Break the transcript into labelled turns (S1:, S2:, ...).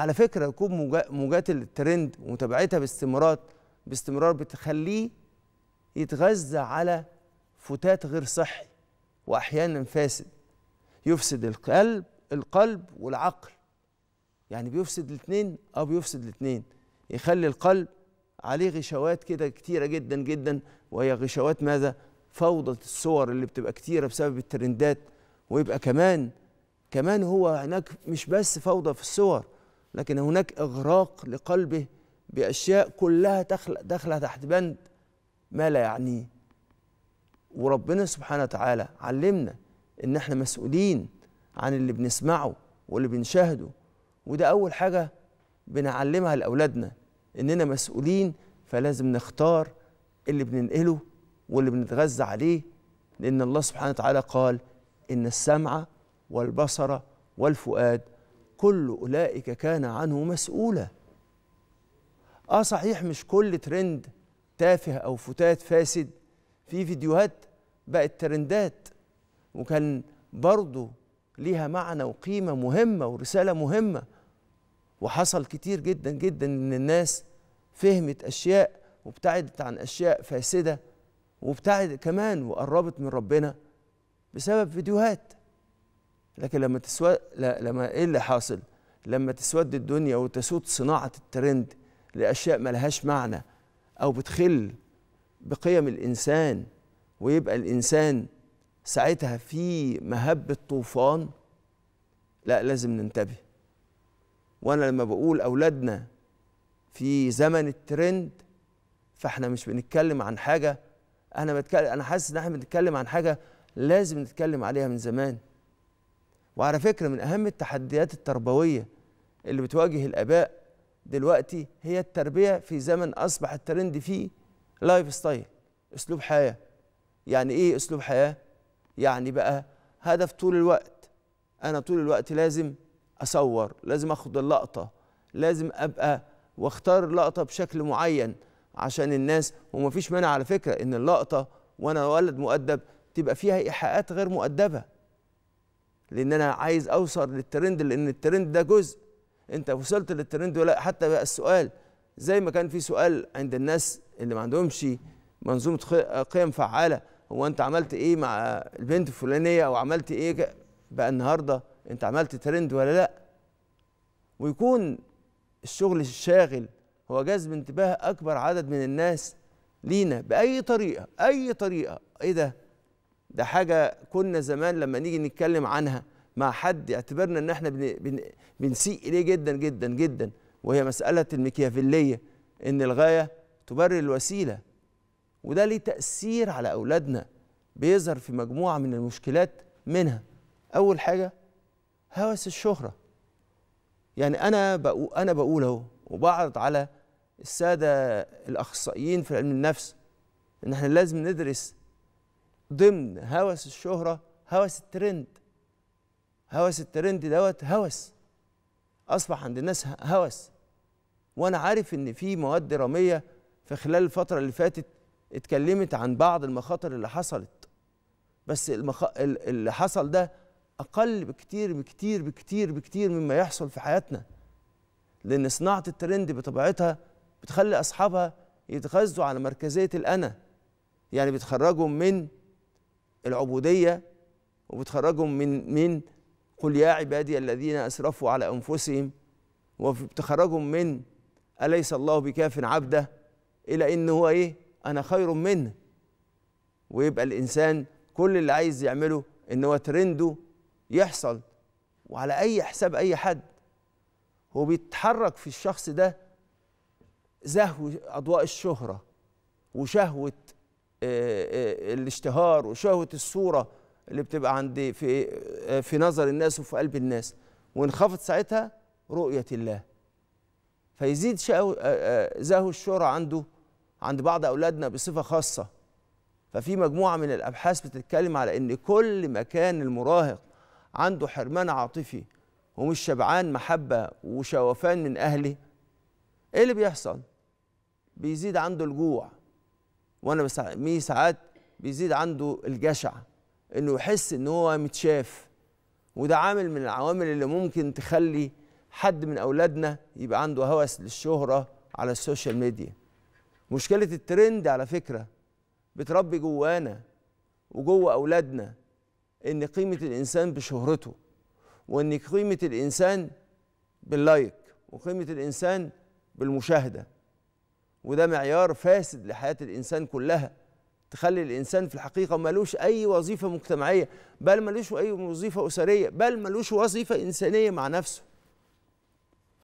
S1: على فكره يكون موجات الترند ومتابعتها باستمرار باستمرار بتخليه يتغذى على فتات غير صحي واحيانا فاسد يفسد القلب القلب والعقل يعني بيفسد الاثنين او بيفسد الاثنين يخلي القلب عليه غشاوات كده كتيره جدا جدا وهي غشاوات ماذا فوضى الصور اللي بتبقى كتيره بسبب الترندات ويبقى كمان كمان هو هناك مش بس فوضى في الصور لكن هناك إغراق لقلبه بأشياء كلها داخلة تحت بند ما لا يعنيه وربنا سبحانه وتعالى علمنا إن احنا مسؤولين عن اللي بنسمعه واللي بنشاهده وده أول حاجة بنعلمها لأولادنا إننا مسؤولين فلازم نختار اللي بننقله واللي بنتغذى عليه لأن الله سبحانه وتعالى قال إن السمع والبصر والفؤاد كل أولئك كان عنه مسؤولا آه صحيح مش كل ترند تافه أو فتات فاسد في فيديوهات بقت ترندات وكان برضه ليها معنى وقيمة مهمة ورسالة مهمة وحصل كتير جدا جدا إن الناس فهمت أشياء وابتعدت عن أشياء فاسدة وابتعدت كمان وقربت من ربنا بسبب فيديوهات لكن لما لا لما ايه اللي حاصل لما تسود الدنيا وتسود صناعه الترند لاشياء لهاش معنى او بتخل بقيم الانسان ويبقى الانسان ساعتها في مهب الطوفان لا لازم ننتبه وانا لما بقول اولادنا في زمن الترند فاحنا مش بنتكلم عن حاجه انا بتكلم انا حاسس ان احنا بنتكلم عن حاجه لازم نتكلم عليها من زمان وعلى فكرة من أهم التحديات التربوية اللي بتواجه الآباء دلوقتي هي التربية في زمن أصبح الترند فيه لايف ستايل أسلوب حياة يعني إيه أسلوب حياة؟ يعني بقى هدف طول الوقت أنا طول الوقت لازم أصور لازم أخد اللقطة لازم أبقى واختار لقطة بشكل معين عشان الناس ومفيش مانع على فكرة إن اللقطة وأنا ولد مؤدب تبقى فيها إيحاءات غير مؤدبة لان انا عايز اوصل للترند لان الترند ده جزء انت وصلت للترند ولا حتى بقى السؤال زي ما كان في سؤال عند الناس اللي ما عندهمش منظومه قيم فعاله هو انت عملت ايه مع البنت الفلانيه او عملت ايه بقى النهارده انت عملت ترند ولا لا ويكون الشغل الشاغل هو جذب انتباه اكبر عدد من الناس لينا باي طريقه اي طريقه ايه ده ده حاجه كنا زمان لما نيجي نتكلم عنها مع حد اعتبرنا ان احنا بن بن بنسيء اليه جدا جدا جدا وهي مساله الميكيافيليه ان الغايه تبرر الوسيله وده ليه تاثير على اولادنا بيظهر في مجموعه من المشكلات منها اول حاجه هوس الشهره يعني انا بقول انا بقول اهو وبعرض على الساده الاخصائيين في علم النفس ان احنا لازم ندرس ضمن هوس الشهرة هوس الترند هوس الترند دوت هوس أصبح عند الناس هوس وأنا عارف إن في مواد درامية في خلال الفترة اللي فاتت اتكلمت عن بعض المخاطر اللي حصلت بس المخ... اللي حصل ده أقل بكتير بكتير بكتير بكتير مما يحصل في حياتنا لأن صناعة الترند بطبيعتها بتخلي أصحابها يتغذوا على مركزية الأنا يعني بتخرجهم من العبودية وبتخرجهم من من قل يا عبادي الذين أسرفوا على أنفسهم وبتخرجهم من أليس الله بكاف عبده إلى إن هو إيه أنا خير منه ويبقى الإنسان كل اللي عايز يعمله إن هو ترنده يحصل وعلى أي حساب أي حد هو بيتحرك في الشخص ده زهو أضواء الشهرة وشهوة الاشتهار وشهوه الصوره اللي بتبقى عند في في نظر الناس وفي قلب الناس وانخفض ساعتها رؤيه الله فيزيد زهو الشهره عنده عند بعض اولادنا بصفه خاصه ففي مجموعه من الابحاث بتتكلم على ان كل ما كان المراهق عنده حرمان عاطفي ومش شبعان محبه وشوفان من اهله ايه اللي بيحصل بيزيد عنده الجوع وانا بس مي ساعات بيزيد عنده الجشع انه يحس ان هو متشاف وده عامل من العوامل اللي ممكن تخلي حد من اولادنا يبقى عنده هوس للشهره على السوشيال ميديا مشكله الترند على فكره بتربي جوانا وجوه اولادنا ان قيمه الانسان بشهرته وان قيمه الانسان باللايك وقيمه الانسان بالمشاهده وده معيار فاسد لحياة الإنسان كلها تخلي الإنسان في الحقيقة ملوش أي وظيفة مجتمعية بل ملوش أي وظيفة أسرية بل ملوش وظيفة إنسانية مع نفسه